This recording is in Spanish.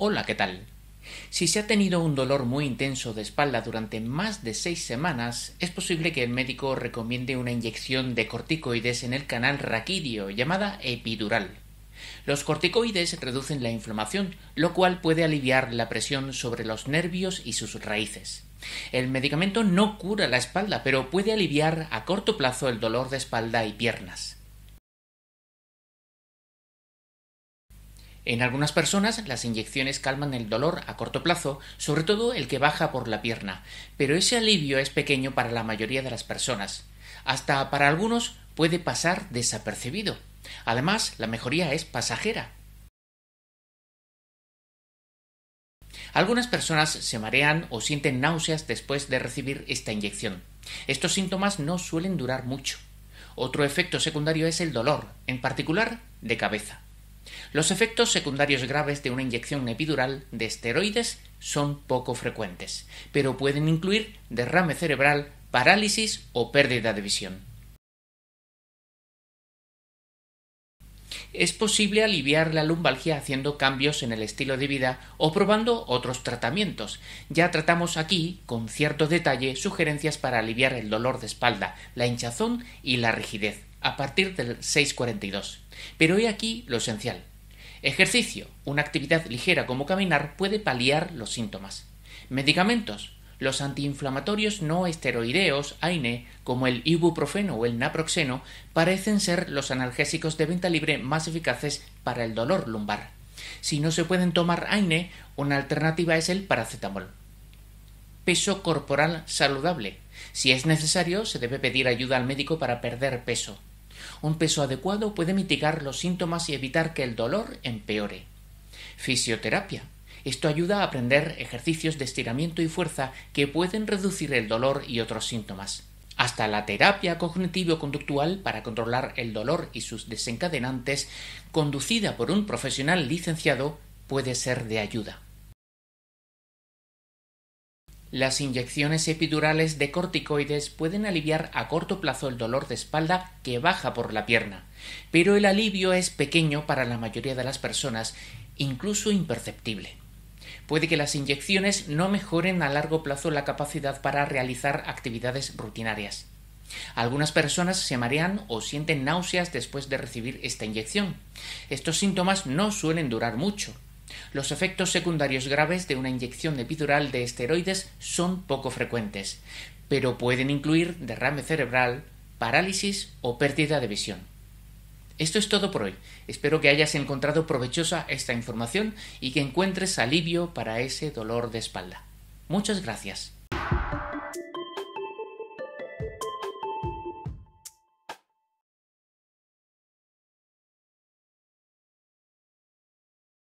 Hola, ¿qué tal? Si se ha tenido un dolor muy intenso de espalda durante más de seis semanas, es posible que el médico recomiende una inyección de corticoides en el canal raquídeo llamada epidural. Los corticoides reducen la inflamación, lo cual puede aliviar la presión sobre los nervios y sus raíces. El medicamento no cura la espalda, pero puede aliviar a corto plazo el dolor de espalda y piernas. En algunas personas las inyecciones calman el dolor a corto plazo, sobre todo el que baja por la pierna, pero ese alivio es pequeño para la mayoría de las personas. Hasta para algunos puede pasar desapercibido. Además, la mejoría es pasajera. Algunas personas se marean o sienten náuseas después de recibir esta inyección. Estos síntomas no suelen durar mucho. Otro efecto secundario es el dolor, en particular de cabeza. Los efectos secundarios graves de una inyección epidural de esteroides son poco frecuentes, pero pueden incluir derrame cerebral, parálisis o pérdida de visión. Es posible aliviar la lumbalgia haciendo cambios en el estilo de vida o probando otros tratamientos. Ya tratamos aquí, con cierto detalle, sugerencias para aliviar el dolor de espalda, la hinchazón y la rigidez a partir del 6.42. Pero he aquí lo esencial. Ejercicio, una actividad ligera como caminar, puede paliar los síntomas. Medicamentos, los antiinflamatorios no esteroideos, AINE, como el ibuprofeno o el naproxeno, parecen ser los analgésicos de venta libre más eficaces para el dolor lumbar. Si no se pueden tomar AINE, una alternativa es el paracetamol. Peso corporal saludable. Si es necesario, se debe pedir ayuda al médico para perder peso. Un peso adecuado puede mitigar los síntomas y evitar que el dolor empeore. Fisioterapia. Esto ayuda a aprender ejercicios de estiramiento y fuerza que pueden reducir el dolor y otros síntomas. Hasta la terapia cognitivo-conductual para controlar el dolor y sus desencadenantes, conducida por un profesional licenciado, puede ser de ayuda. Las inyecciones epidurales de corticoides pueden aliviar a corto plazo el dolor de espalda que baja por la pierna, pero el alivio es pequeño para la mayoría de las personas, incluso imperceptible. Puede que las inyecciones no mejoren a largo plazo la capacidad para realizar actividades rutinarias. Algunas personas se marean o sienten náuseas después de recibir esta inyección. Estos síntomas no suelen durar mucho, los efectos secundarios graves de una inyección epidural de esteroides son poco frecuentes, pero pueden incluir derrame cerebral, parálisis o pérdida de visión. Esto es todo por hoy. Espero que hayas encontrado provechosa esta información y que encuentres alivio para ese dolor de espalda. Muchas gracias.